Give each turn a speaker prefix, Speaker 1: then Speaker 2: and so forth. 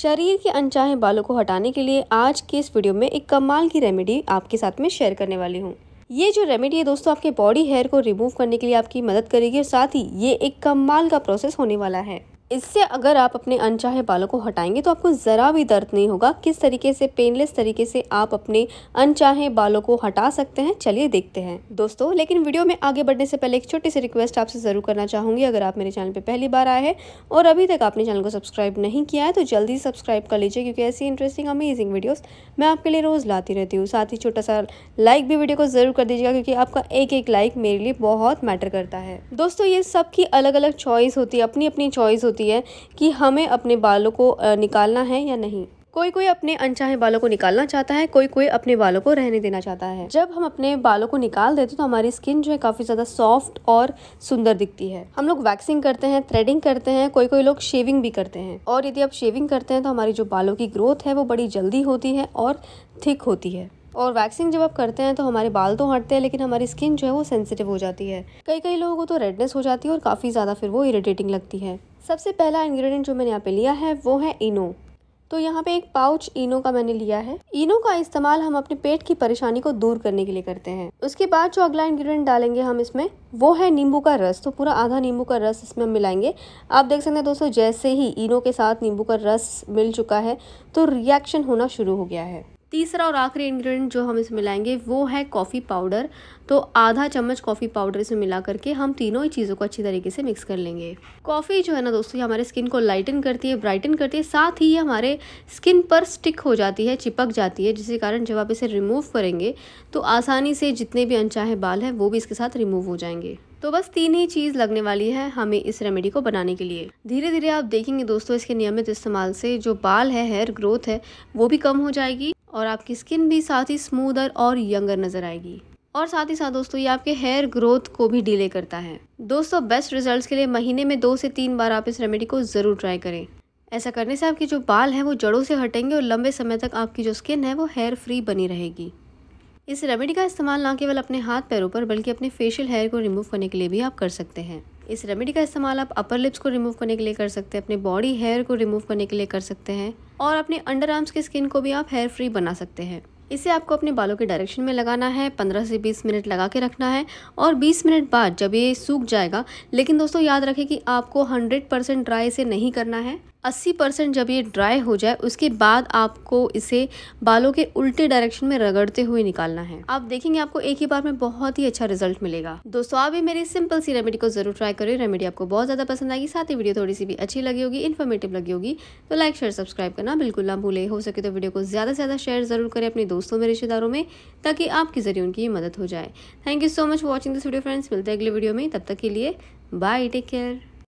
Speaker 1: शरीर के अनचाहे बालों को हटाने के लिए आज के इस वीडियो में एक कमाल की रेमेडी आपके साथ में शेयर करने वाली हूँ ये जो रेमेडी है दोस्तों आपके बॉडी हेयर को रिमूव करने के लिए आपकी मदद करेगी और साथ ही ये एक कमाल का प्रोसेस होने वाला है इससे अगर आप अपने अनचाहे बालों को हटाएंगे तो आपको ज़रा भी दर्द नहीं होगा किस तरीके से पेनलेस तरीके से आप अपने अनचाहे बालों को हटा सकते हैं चलिए देखते हैं दोस्तों लेकिन वीडियो में आगे बढ़ने से पहले एक छोटी सी रिक्वेस्ट आपसे ज़रूर करना चाहूँगी अगर आप मेरे चैनल पर पहली बार आए हैं और अभी तक आपने चैनल को सब्सक्राइब नहीं किया है तो जल्दी सब्सक्राइब कर लीजिए क्योंकि ऐसी इंटरेस्टिंग अमेजिंग वीडियोज़ मैं आपके लिए रोज़ लाती रहती हूँ साथ ही छोटा सा लाइक भी वीडियो को ज़रूर कर दीजिएगा क्योंकि आपका एक एक लाइक मेरे लिए बहुत मैटर करता है दोस्तों ये सबकी अलग अलग चॉइस होती है अपनी अपनी चॉइस होती होती है कि हमें अपने बालों को निकालना है या नहीं कोई कोई अपने अनचाहे बालों को निकालना चाहता है कोई कोई अपने बालों को रहने देना चाहता है जब हम अपने बालों को निकाल देते हैं तो हमारी स्किन जो है काफ़ी ज़्यादा सॉफ्ट और सुंदर दिखती है हम लोग वैक्सिंग करते हैं थ्रेडिंग करते हैं कोई कोई लोग शेविंग भी करते हैं और यदि आप शेविंग करते हैं तो हमारी जो बालों की ग्रोथ है वो बड़ी जल्दी होती है और थिक होती है और वैक्सिंग जब आप करते हैं तो हमारे बाल तो हटते हैं लेकिन हमारी स्किन जो है वो सेंसिटिव हो जाती है कई कई लोगों को तो रेडनेस हो जाती है और काफ़ी ज़्यादा फिर वो इरीटेटिंग लगती है सबसे पहला इन्ग्रीडियंट जो मैंने यहाँ पे लिया है वो है इनो तो यहाँ पे एक पाउच इनो का मैंने लिया है इनो का इस्तेमाल हम अपने पेट की परेशानी को दूर करने के लिए करते हैं उसके बाद जो अगला इंग्रेडिएंट डालेंगे हम इसमें वो है नींबू का रस तो पूरा आधा नींबू का रस इसमें हम मिलाएंगे आप देख सकते हैं दोस्तों जैसे ही इनो के साथ नींबू का रस मिल चुका है तो रिएक्शन होना शुरू हो गया है तीसरा और आखिरी इंग्रेडिएंट जो हम इसमें मिलाएंगे वो है कॉफ़ी पाउडर तो आधा चम्मच कॉफ़ी पाउडर इसमें मिला करके हम तीनों ही चीज़ों को अच्छी तरीके से मिक्स कर लेंगे कॉफ़ी जो है ना दोस्तों ये हमारे स्किन को लाइटन करती है ब्राइटन करती है साथ ही ये हमारे स्किन पर स्टिक हो जाती है चिपक जाती है जिसके कारण जब आप इसे रिमूव करेंगे तो आसानी से जितने भी अनचाहे बाल हैं वो भी इसके साथ रिमूव हो जाएंगे तो बस तीन ही चीज़ लगने वाली है हमें इस रेमेडी को बनाने के लिए धीरे धीरे आप देखेंगे दोस्तों इसके नियमित इस्तेमाल से जो बाल है हेयर ग्रोथ है वो भी कम हो जाएगी और आपकी स्किन भी साथ ही स्मूदर और यंगर नज़र आएगी और साथ ही साथ दोस्तों ये आपके हेयर ग्रोथ को भी डिले करता है दोस्तों बेस्ट रिजल्ट्स के लिए महीने में दो से तीन बार आप इस रेमेडी को ज़रूर ट्राई करें ऐसा करने से आपके जो बाल हैं वो जड़ों से हटेंगे और लंबे समय तक आपकी जो स्किन है वो हेयर फ्री बनी रहेगी इस रेमेडी का इस्तेमाल ना केवल अपने हाथ पैरों पर बल्कि अपने फेशियल हेयर को रिमूव करने के लिए भी आप कर सकते हैं इस रेमेडी का इस्तेमाल आप अपर लिप्स को रिमूव करने के लिए कर सकते हैं अपने बॉडी हेयर को रिमूव करने के लिए कर सकते हैं और अपने अंडर आर्म्स की स्किन को भी आप हेयर फ्री बना सकते हैं इसे आपको अपने बालों के डायरेक्शन में लगाना है 15 से 20 मिनट लगा के रखना है और 20 मिनट बाद जब ये सूख जाएगा लेकिन दोस्तों याद रखें कि आपको 100 परसेंट ड्राई इसे नहीं करना है अस्सी परसेंट जब ये ड्राई हो जाए उसके बाद आपको इसे बालों के उल्टे डायरेक्शन में रगड़ते हुए निकालना है आप देखेंगे आपको एक ही बार में बहुत ही अच्छा रिजल्ट मिलेगा दोस्तों आप भी मेरी सिंपल सी रेमेडी को जरूर ट्राई करें रेमेडी आपको बहुत ज़्यादा पसंद आएगी साथ ही वीडियो थोड़ी सी भी अच्छी लगी होगी इन्फॉर्मेटिव लगी होगी तो लाइक शेयर सब्सक्राइब करना बिल्कुल ना भूले हो सके तो वीडियो को ज़्यादा से ज़्यादा शेयर जरूर करें अपने दोस्तों में रिश्तेदारों में ताकि आपके जरिए उनकी मदद हो जाए thank you so much watching this video friends मिलते हैं अगले वीडियो में तब तक के लिए बाय टेक केयर